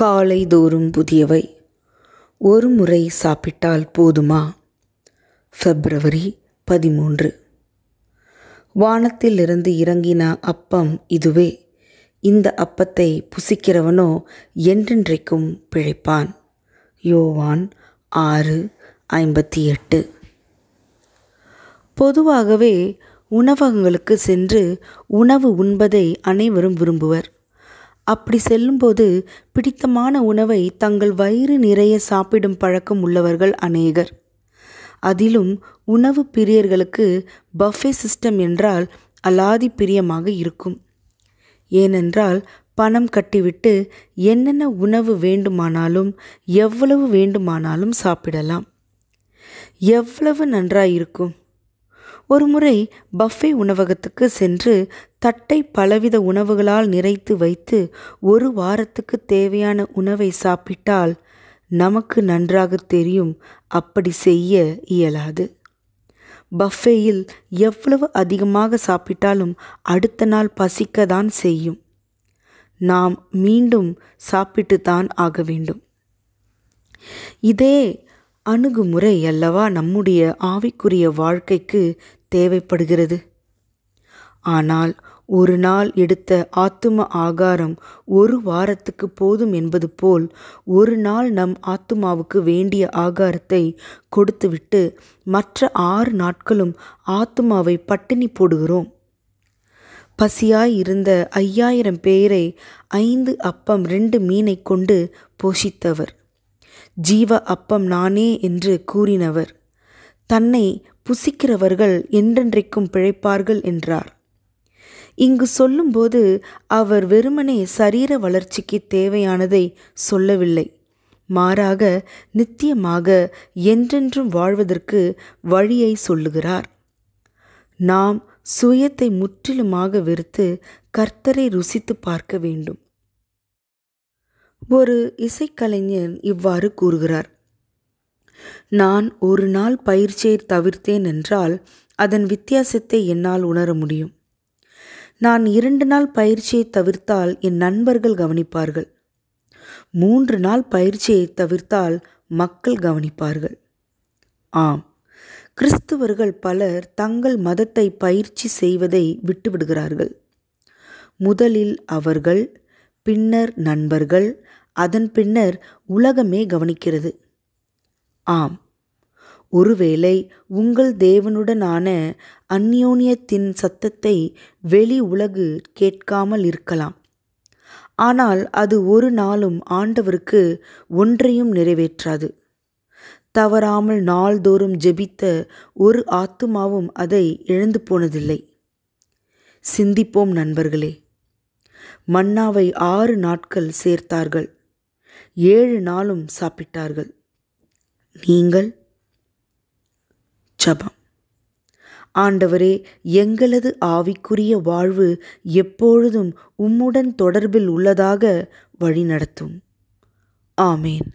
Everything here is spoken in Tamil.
காலை தோறும் புதியவை ஒரு முறை சாப்பிட்டால் போதுமா பிப்ரவரி பதிமூன்று வானத்திலிருந்து இறங்கின அப்பம் இதுவே இந்த அப்பத்தை புசிக்கிறவனோ என்றென்றைக்கும் பிழைப்பான் யோவான் ஆறு ஐம்பத்தி எட்டு பொதுவாகவே உணவகங்களுக்கு சென்று உணவு உண்பதை அனைவரும் விரும்புவர் அப்படி செல்லும்போது பிடித்தமான உணவை தங்கள் வயிறு நிறைய சாப்பிடும் பழக்கம் உள்ளவர்கள் அநேகர் அதிலும் உணவு பிரியர்களுக்கு பஃபே சிஸ்டம் என்றால் அலாதி பிரியமாக இருக்கும் ஏனென்றால் பணம் கட்டிவிட்டு என்னென்ன உணவு வேண்டுமானாலும் எவ்வளவு வேண்டுமானாலும் சாப்பிடலாம் எவ்வளவு நன்றாயிருக்கும் ஒருமுறை பஃபே உணவகத்துக்கு சென்று தட்டை பலவித உணவுகளால் நிறைத்து வைத்து ஒரு வாரத்துக்கு தேவையான உணவை சாப்பிட்டால் நமக்கு நன்றாக தெரியும் அப்படி செய்ய இயலாது பஃபேயில் எவ்வளவு அதிகமாக சாப்பிட்டாலும் அடுத்த நாள் பசிக்க தான் செய்யும் நாம் மீண்டும் சாப்பிட்டு தான் ஆக வேண்டும் இதே அணுகுமுறை அல்லவா நம்முடைய ஆவிக்குரிய வாழ்க்கைக்கு தேவைப்படுகிறது ஆனால் ஒரு நாள் எடுத்த ஆத்தும ஆகாரம் ஒரு வாரத்துக்கு போதும் என்பது போல் ஒரு நாள் நம் ஆத்துமாவுக்கு வேண்டிய ஆகாரத்தை கொடுத்துவிட்டு மற்ற ஆறு நாட்களும் ஆத்துமாவை பட்டினி போடுகிறோம் பசியாய் இருந்த ஐயாயிரம் பேரை ஐந்து அப்பம் ரெண்டு மீனை கொண்டு போஷித்தவர் ஜீவ அப்பம் நானே என்று கூறினவர் தன்னை புசிக்கிறவர்கள் என்றென்றைக்கும் பிழைப்பார்கள் என்றார் இங்கு சொல்லும்போது அவர் வெறுமனே சரீர வளர்ச்சிக்கு தேவையானதை சொல்லவில்லை மாறாக நித்தியமாக என்றென்றும் வாழ்வதற்கு வழியை சொல்லுகிறார் நாம் சுயத்தை முற்றிலுமாக வெறுத்து கர்த்தரை ருசித்து பார்க்க வேண்டும் ஒரு இசைக்கலைஞன் இவ்வாறு கூறுகிறார் நான் ஒரு நாள் பயிற்சியை தவிர்த்தேன் என்றால் அதன் வித்தியாசத்தை என்னால் உணர முடியும் நான் இரண்டு நாள் பயிற்சியை தவிர்த்தால் என் நண்பர்கள் கவனிப்பார்கள் மூன்று நாள் பயிற்சியை தவிர்த்தால் மக்கள் கவனிப்பார்கள் ஆம் கிறிஸ்துவர்கள் பலர் தங்கள் மதத்தை பயிற்சி செய்வதை விட்டுவிடுகிறார்கள் முதலில் அவர்கள் பின்னர் நண்பர்கள் அதன் பின்னர் உலகமே கவனிக்கிறது ஆம் ஒருவேளை உங்கள் தேவனுடனான அந்யோன்யத்தின் சத்தத்தை வெளி உலகு கேட்காமல் இருக்கலாம் ஆனால் அது ஒரு நாளும் ஆண்டவருக்கு ஒன்றையும் நிறைவேற்றாது தவறாமல் நாள்தோறும் ஜெபித்த ஒரு ஆத்துமாவும் அதை இழந்து போனதில்லை சிந்திப்போம் நண்பர்களே மன்னாவை ஆறு நாட்கள் சேர்த்தார்கள் ஏழு நாளும் சாப்பிட்டார்கள் நீங்கள் ஜபம் ஆண்டவரே எங்களது ஆவிக்குரிய வாழ்வு எப்பொழுதும் உம்முடன் தொடர்பில் உள்ளதாக வழிநடத்தும் ஆமேன்